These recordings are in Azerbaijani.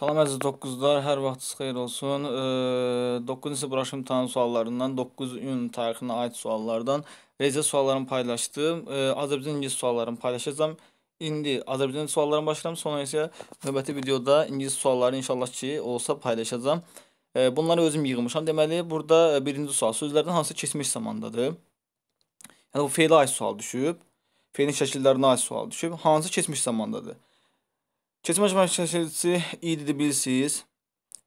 Salam əziz 9-cular, hər vaxtınız xeyir olsun. 9-cu buraxım imtahan suallarından, 9 iyun tarixinə aid suallardan reziya suallarını paylaşdım. Azərbaycan ingilis suallarını paylaşacağım. İndi Azərbaycan suallarına başlayıram, sonra isə növbəti videoda ingilis sualları inşallah ki, olsa paylaşacağam. Bunları özüm yığmışam. Deməli, burada birinci sual sözlərdən hansı keçmiş zamandadır? Yəni bu feilə aid sual düşüb. Feilin şəkillərinə aid sual düşüb. Hansı keçmiş zamandadır? Keçmiş məşqçisi idi bilsiniz.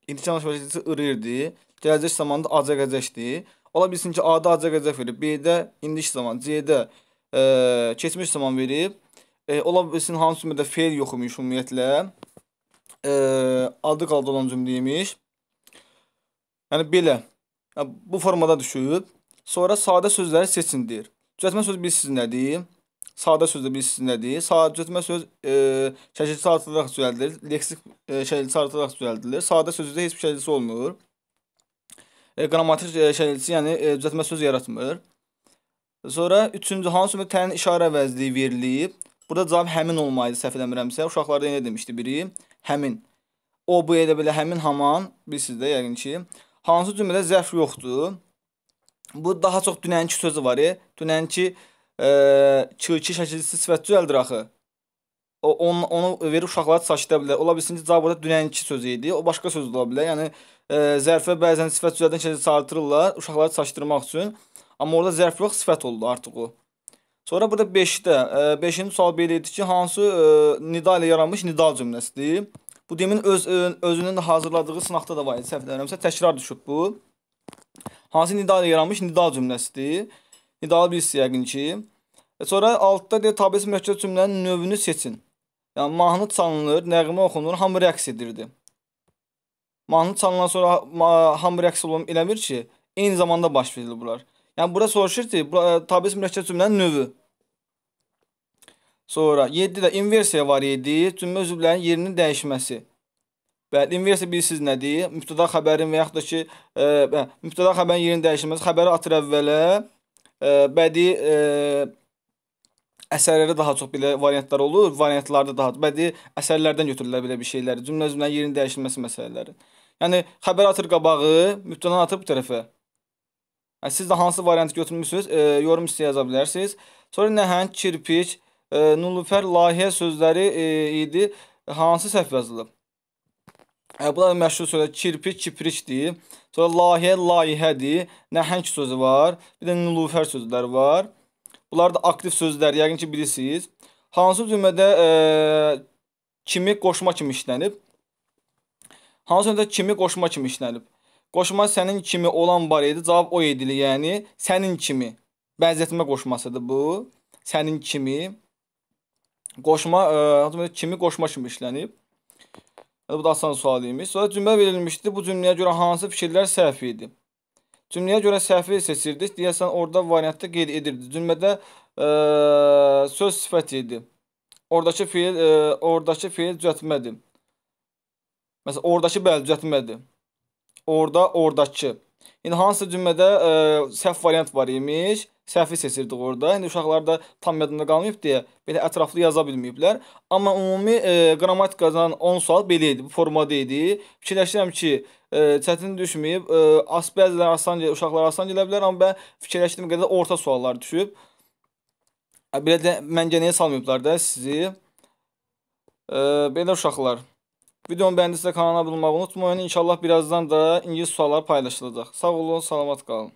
İndi çalış məşqçisi ırırdı. Gələcək zamanda acə qəzəşdi. Ola bilsin ki, A-da acə qəzəf verib, B-də indiş zaman, C-də e, keçmiş zaman verib. E, ola bilsin hansı cümlədə fail yox imiş ümumiyyətlə. E, adı qaldı olan cümlə imiş. Yəni belə. Yəni, bu formada düşüb. Sonra sadə sözləri seçin deyir. Düzəltmə sözü bilirsiniz nədir? sadə sözlə bilirsiniz nədir? Sadəcəmə söz e, şəkilçisi artırılaraq düzəldilir. Leksik e, şəkilçisi artırılaraq düzəldilir. Sadə sözdə heç bir şəkilçisi olmur. E, qrammatik e, şəkilçisi, yəni e, düzəltmə söz yaratmır. Sonra üçüncü hansı bir təyin işarə əvəzliyi verilib. Burada cavab həmin olmalıydı, səhv eləmirəmsə. Uşaqlarda yenə demişdi biri, həmin. O bu elə belə həmin haman, bilirsiniz də yəqin ki. Hansı cümlədə zərf yoxdur? Bu daha çox dünənki sözü var. E? Dünənki e, çilki şəkilçisi sifət düzəldir axı. O, on, onu verib uşaqlara çaşıda bilər. Ola bilsin ki, cavabda dünənki sözü idi. O başqa söz ola bilər. Yəni e, zərfə bəzən sifət düzəldən şəkildə çağırtırlar uşaqları çaşdırmaq üçün. Amma orada zərf yox, sifət oldu artıq o. Sonra burada 5-də, 5-ci e, sual belə idi ki, hansı e, nida ilə yaranmış nida cümləsidir? Bu demin öz e, özünün hazırladığı sınaqda da var idi, səhv etmirəmsə, təkrar düşüb bu. Hansı nida ilə yaranmış nida cümləsidir? İdealı bilirsiz yəqin ki. E, sonra altda deyə tabesi məhkəl cümlənin növünü seçin. Yəni mahnı çalınır, nəğmə oxunur, hamı rəqs edirdi. Mahnı çalınan sonra ma hamı rəqs olum eləmir ki, eyni zamanda baş verilir bunlar. Yəni bura soruşur ki, e, tabesi mürəkkəb cümlənin növü. Sonra 7-də inversiya var idi, cümlə üzvlərinin yerinin dəyişməsi. Bəli, inversiya bilirsiniz nədir? Mübtəda xəbərin və yaxud da ki, e, mübtəda xəbərin yerinin dəyişməsi, xəbəri atır əvvələ, bədii əsərlərə daha çox belə variantlar olur, variantlarda daha bədii əsərlərdən götürülə belə bir şeylər, cümlə-cümlənin yerinin dəyişilməsi məsələləri. Yəni xəbər atır qabağı, mübtədan atır bu tərəfə. Yəni siz də hansı variantı götürmüsünüz, e, yorum istəyə yaza bilərsiniz. Sonra nəhəng, kirpic, e, nulufər, layihə sözləri e, idi. Hansı səhv yazılıb? Bunlar məşhur sözlər kirpik, kiprikdir. Sonra layihə, layihədir. Nəhəng sözü var. Bir də nülufər sözləri var. Bunlar da aktiv sözlər, yəqin ki bilirsiniz. Hansı cümlədə e, kimi qoşma kimi işlənib? Hansı cümlədə kimi qoşma kimi işlənib? Qoşma sənin kimi olan var idi. Cavab o idi, yəni sənin kimi. Bənzətmə qoşmasıdır bu. Sənin kimi. Qoşma, e, kimi qoşma kimi işlənib. Bu da asan sual imiş. Sonra cümlə verilmişdi. Bu cümləyə görə hansı fikirlər səhv idi? Cümləyə görə səhvi seçirdik. Deyəsən orada variantda qeyd edirdi. Cümlədə ə, e, söz sifəti idi. Oradakı fiil ə, e, oradakı fiil düzəltmədi. Məsələn, oradakı bəli düzəltmədi. Orda, oradakı. İndi hansısa cümlədə ə, e, səhv variant var imiş, səhvi seçirdik orada. İndi uşaqlar da tam yadında qalmayıb deyə belə ətraflı yaza bilməyiblər. Amma ümumi ə, e, qrammatikadan 10 sual belə idi, bu formada idi. Fikirləşirəm ki, ə, e, çətin düşməyib. Ə, as bəzilər asan gəlir, uşaqlar asan gələ bilər, amma mən fikirləşdiyim qədər orta suallar düşüb. Belə də məngənəyə salmayıblar da sizi. Ə, belə uşaqlar Videomu bəyəndinizsə kanala abunə olmağı unutmayın. İnşallah birazdan da ingilis sualları paylaşılacaq. Sağ olun, salamat qalın.